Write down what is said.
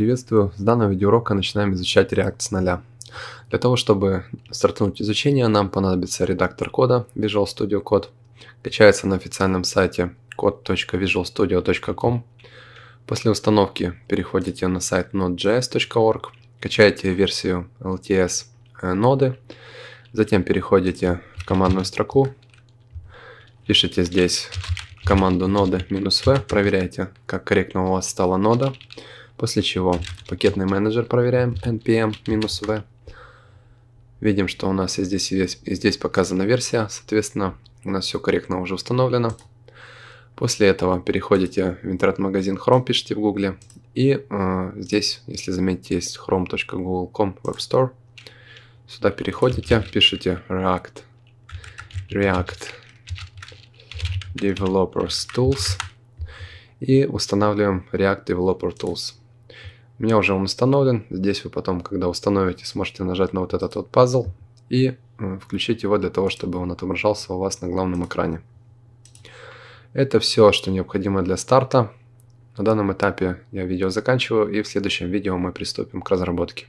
Приветствую! С данного видеоурока начинаем изучать React с нуля. Для того, чтобы стартануть изучение, нам понадобится редактор кода Visual Studio Code. Качается на официальном сайте code.visualstudio.com. После установки переходите на сайт node.js.org, качаете версию LTS э, ноды, затем переходите в командную строку, пишите здесь команду ноды-v, Проверяйте, как корректно у вас стала нода, После чего пакетный менеджер проверяем npm-v. Видим, что у нас и здесь, и здесь, и здесь показана версия, соответственно, у нас все корректно уже установлено. После этого переходите в интернет-магазин Chrome, пишите в Google И э, здесь, если заметите, есть chrome.google.com Web Store. Сюда переходите, пишите React, React Developers Tools и устанавливаем React Developer Tools. У меня уже он установлен. Здесь вы потом, когда установите, сможете нажать на вот этот вот пазл и включить его для того, чтобы он отображался у вас на главном экране. Это все, что необходимо для старта. На данном этапе я видео заканчиваю и в следующем видео мы приступим к разработке.